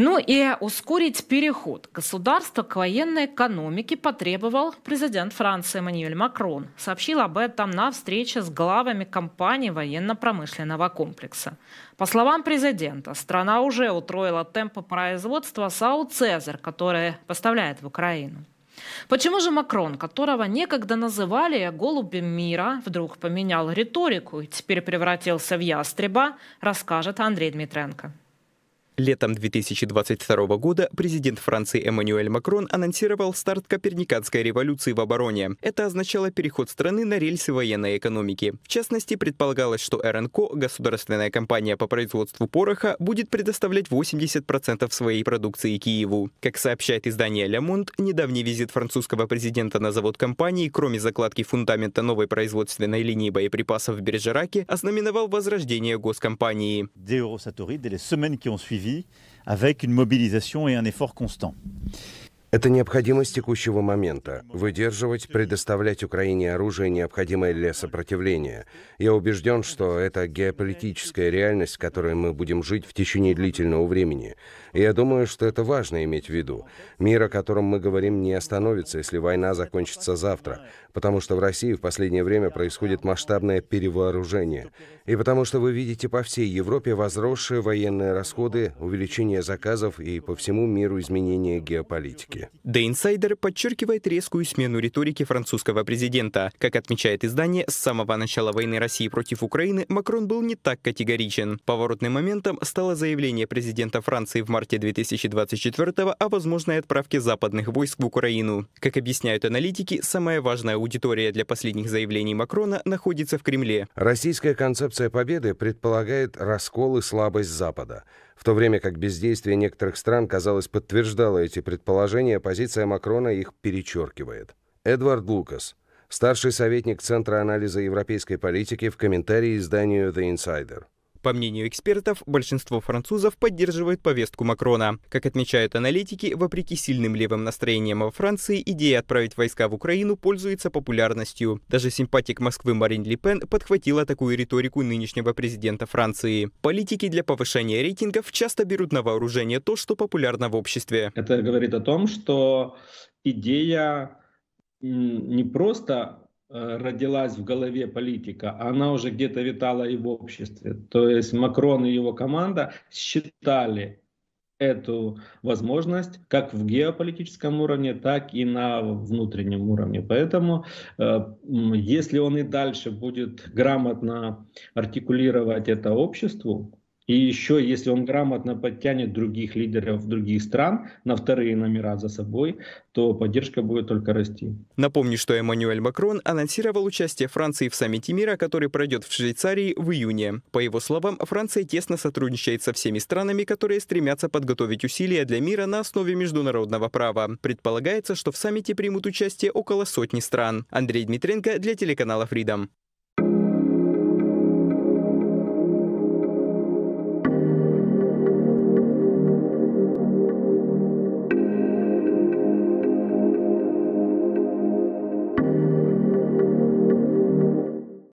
Ну и ускорить переход государства к военной экономике потребовал президент Франции Эммануэль Макрон. Сообщил об этом на встрече с главами компаний военно-промышленного комплекса. По словам президента, страна уже утроила темпы производства САУ Цезар, которое поставляет в Украину. Почему же Макрон, которого некогда называли голубем мира, вдруг поменял риторику и теперь превратился в ястреба, расскажет Андрей Дмитренко. Летом 2022 года президент Франции Эммануэль Макрон анонсировал старт Коперниканской революции в обороне. Это означало переход страны на рельсы военной экономики. В частности, предполагалось, что РНКО, государственная компания по производству пороха, будет предоставлять 80% своей продукции Киеву. Как сообщает издание «Ля Монт», недавний визит французского президента на завод компании, кроме закладки фундамента новой производственной линии боеприпасов в Бержераке, ознаменовал возрождение госкомпании. avec une mobilisation et un effort constant. Это необходимость текущего момента. Выдерживать, предоставлять Украине оружие, необходимое для сопротивления. Я убежден, что это геополитическая реальность, в которой мы будем жить в течение длительного времени. И я думаю, что это важно иметь в виду. Мир, о котором мы говорим, не остановится, если война закончится завтра, потому что в России в последнее время происходит масштабное перевооружение. И потому что вы видите по всей Европе возросшие военные расходы, увеличение заказов и по всему миру изменения геополитики риторики. The Insider подчеркивает резкую смену риторики французского президента. Как отмечает издание, с самого начала войны России против Украины Макрон был не так категоричен. Поворотным моментом стало заявление президента Франции в марте 2024 о возможной отправке западных войск в Украину. Как объясняют аналитики, самая важная аудитория для последних заявлений Макрона находится в Кремле. Российская концепция победы предполагает раскол и слабость Запада. В то время как бездействие некоторых стран, казалось, подтверждало эти предположения, позиция Макрона их перечеркивает. Эдвард Лукас, старший советник Центра анализа европейской политики в комментарии изданию The Insider. По мнению экспертов, большинство французов поддерживают повестку Макрона. Как отмечают аналитики, вопреки сильным левым настроениям во Франции, идея отправить войска в Украину пользуется популярностью. Даже симпатик Москвы Марин Ле Пен подхватила такую риторику нынешнего президента Франции. Политики для повышения рейтингов часто берут на вооружение то, что популярно в обществе. Это говорит о том, что идея не просто Э, родилась в голове политика, а она уже где-то витала и в обществе. То есть Макрон и его команда считали эту возможность как в геополитическом уровне, так и на внутреннем уровне. Поэтому э, если он и дальше будет грамотно артикулировать это обществу, и еще, если он грамотно подтянет других лидеров других стран на вторые номера за собой, то поддержка будет только расти. Напомню, что Эммануэль Макрон анонсировал участие Франции в саммите мира, который пройдет в Швейцарии в июне. По его словам, Франция тесно сотрудничает со всеми странами, которые стремятся подготовить усилия для мира на основе международного права. Предполагается, что в саммите примут участие около сотни стран. Андрей Дмитренко для телеканала Freedom.